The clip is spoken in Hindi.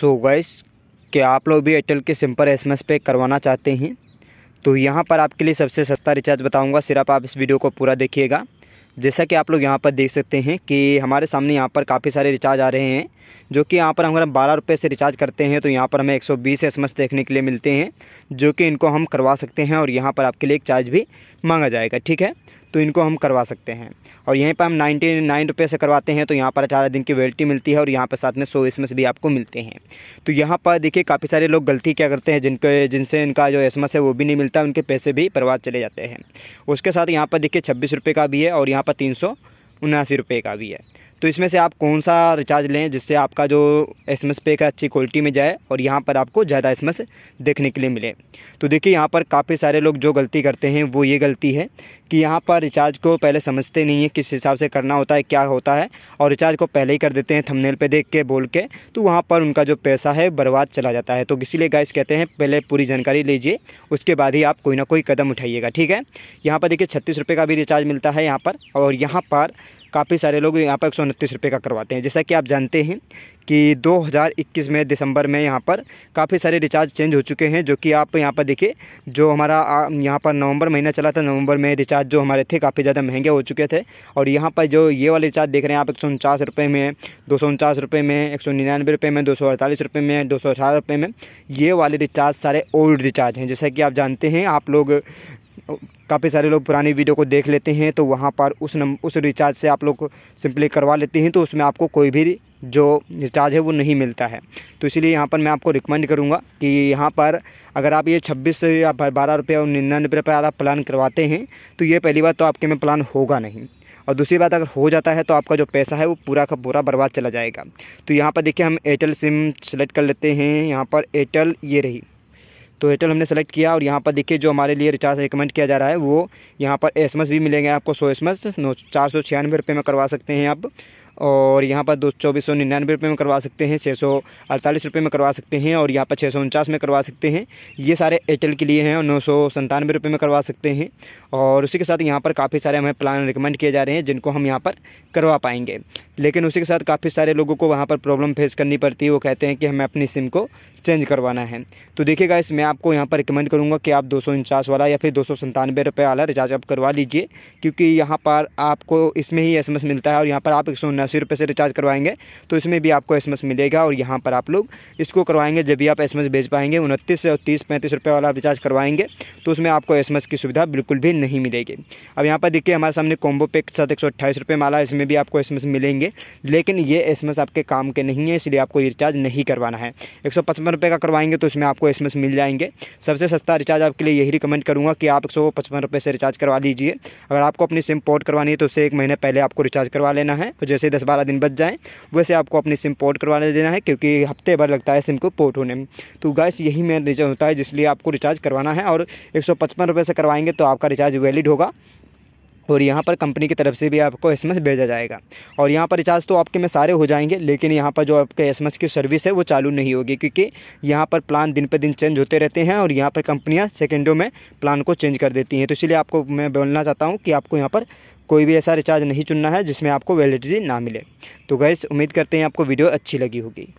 सो so गैस क्या आप लोग भी एयरटेल के सिंपल एस पे करवाना चाहते हैं तो यहाँ पर आपके लिए सबसे सस्ता रिचार्ज बताऊँगा सिर्फ आप इस वीडियो को पूरा देखिएगा जैसा कि आप लोग यहाँ पर देख सकते हैं कि हमारे सामने यहाँ पर काफ़ी सारे रिचार्ज आ रहे हैं जो कि यहाँ पर हम बारह रुपये से रिचार्ज करते हैं तो यहाँ पर हमें 120 सौ देखने के लिए मिलते हैं जो कि इनको हम करवा सकते हैं और यहाँ पर आपके लिए एक चार्ज भी मांगा जाएगा ठीक है तो इनको हम करवा सकते हैं और यहीं पर हम नाइन्टी नाइन रुपये से करवाते हैं तो यहाँ पर अठारह दिन की वैलिटी मिलती है और यहाँ पर साथ में सौ एस भी आपको मिलते हैं तो यहाँ पर देखिए काफ़ी सारे लोग गलती क्या करते हैं जिनके जिनसे इनका जो एस है वो भी नहीं मिलता उनके पैसे भी बर्बाद चले जाते हैं उसके साथ यहाँ पर देखिए छब्बीस रुपये का भी है और यहाँ पर तीन सौ उनासी रुपये का भी है तो इसमें से आप कौन सा रिचार्ज लें जिससे आपका जो एस एम एस पे का अच्छी क्वालिटी में जाए और यहाँ पर आपको ज़्यादा एस एम एस देखने के लिए मिले तो देखिए यहाँ पर काफ़ी सारे लोग जो गलती करते हैं वो ये गलती है कि यहाँ पर रिचार्ज को पहले समझते नहीं है किस हिसाब से करना होता है क्या होता है और रिचार्ज को पहले ही कर देते हैं थमनेल पर देख के बोल के तो वहाँ पर उनका जो पैसा है बर्बाद चला जाता है तो इसीलिए गाइस कहते हैं पहले पूरी जानकारी लीजिए उसके बाद ही आप कोई ना कोई कदम उठाइएगा ठीक है यहाँ पर देखिए छत्तीस का भी रिचार्ज मिलता है यहाँ पर और यहाँ पर काफ़ी सारे लोग यहाँ पर एक सौ का करवाते हैं जैसा कि आप जानते हैं कि 2021 में दिसंबर में यहाँ पर काफ़ी सारे रिचार्ज चेंज हो चुके हैं जो कि आप यहाँ पर देखिए जो हमारा यहाँ पर नवंबर महीना चला था नवंबर में रिचार्ज जो हमारे थे काफ़ी ज़्यादा महंगे हो चुके थे और यहाँ पर जो ये वाले रिचार्ज देख रहे हैं आप एक सौ रुपये में दो सौ उनचास रुपये में एक सौ निन्यानवे रुपये में दो सौ अड़तालीस रुपये में दो सौ अठारह रुपये में ये वाले रिचार्ज सारे ओल्ड रिचार्ज हैं जैसा कि आप जानते हैं आप लोग काफ़ी सारे लोग पुरानी वीडियो को देख लेते हैं तो वहाँ पर उस नम उस रिचार्ज से आप लोग सिंपली करवा लेते हैं तो उसमें आपको कोई भी जो रिचार्ज है वो नहीं मिलता है तो इसलिए यहाँ पर मैं आपको रिकमेंड करूँगा कि यहाँ पर अगर आप ये छब्बीस या बारह रुपये और निन्यानवे रुपये वाला प्लान करवाते हैं तो ये पहली बार तो आपके में प्लान होगा नहीं और दूसरी बात अगर हो जाता है तो आपका जो पैसा है वो पूरा का पूरा बर्बाद चला जाएगा तो यहाँ पर देखिए हम एयरटेल सिम सेलेक्ट कर लेते हैं यहाँ पर एयरटेल ये रही तो एयरटेल हमने सेलेक्ट किया और यहाँ पर देखिए जो हमारे लिए रिचार्ज रिकमेंड किया जा रहा है वो यहाँ पर एस भी मिलेंगे आपको सौ एस एम एस चार सौ छियानवे रुपये में करवा सकते हैं आप और यहाँ पर दो चौबीस सौ निन्यानवे रुपये में करवा सकते हैं छः सौ अड़तालीस रुपये में करवा सकते हैं और यहाँ पर छः सौ उनचास में करवा सकते हैं ये सारे एयरटेल के लिए हैं और नौ सौ संतानवे रुपये में करवा सकते हैं और उसी के साथ यहाँ पर काफ़ी सारे हमें प्लान रिकमेंड किए जा रहे हैं जिनको हम यहाँ पर करवा पाएंगे लेकिन उसी के साथ काफ़ी सारे लोगों को वहाँ पर प्रॉब्लम फेस करनी पड़ती है वो कहते हैं कि हमें अपनी सिम को चेंज करवाना है तो देखिएगा इस मैं आपको यहाँ पर रिकमेंड करूँगा कि आप दो वाला या फिर दो रुपये वाला रिचार्ज आप करवा लीजिए क्योंकि यहाँ पर आपको इसमें ही एस मिलता है और यहाँ पर आप एक उनासी रुपये से रिचार्ज करवाएंगे तो इसमें भी आपको एस मिलेगा और यहाँ पर आप लोग इसको करवाएंगे जब भी आप एस भेज पाएंगे उनतीस से तीस पैंतीस रुपये वाला रिचार्ज करवाएंगे तो उसमें आपको एस की सुविधा बिल्कुल भी नहीं मिलेगी अब यहाँ पर देखिए हमारे सामने कॉम्बो पैक के साथ एक सौ अट्ठाईस रुपये माला इसमें भी आपको एस मिलेंगे लेकिन ये एस आपके काम के नहीं है इसलिए आपको रिचार्ज नहीं करवाना है एक सौ पचपन रुपये का करवाएंगे तो इसमें आपको एस मिल जाएंगे सबसे सस्ता रिचार्ज आपके लिए यही रिकमेंड करूँगा कि आप एक सौ पचपन रुपये से रिचार्ज करवा लीजिए अगर आपको अपनी सिम पोर्ट करवानी है तो उससे एक महीने पहले आपको रिचार्ज करवा लेना है तो जैसे दस बारह दिन बच जाएँ वैसे आपको अपनी सिम पोर्ट करवा देना है क्योंकि हफ्ते भर लगता है सिम को पोर्ट होने में तो गैस यही मेन रीज़न होता है जिसलिए आपको रिचार्ज करवाना है और एक सौ से करवाएंगे तो आपका रिचार्ज वैलिड होगा और यहाँ पर कंपनी की तरफ से भी आपको एस भेजा जाएगा और यहाँ पर रिचार्ज तो आपके में सारे हो जाएंगे लेकिन यहाँ पर जो आपके एस की सर्विस है वो चालू नहीं होगी क्योंकि यहाँ पर प्लान दिन पर दिन चेंज होते रहते हैं और यहाँ पर कंपनियाँ सेकेंडों में प्लान को चेंज कर देती हैं तो इसलिए आपको मैं बोलना चाहता हूँ कि आपको यहाँ पर कोई भी ऐसा रिचार्ज नहीं चुनना है जिसमें आपको वैलिडिटी ना मिले तो गैस उम्मीद करते हैं आपको वीडियो अच्छी लगी होगी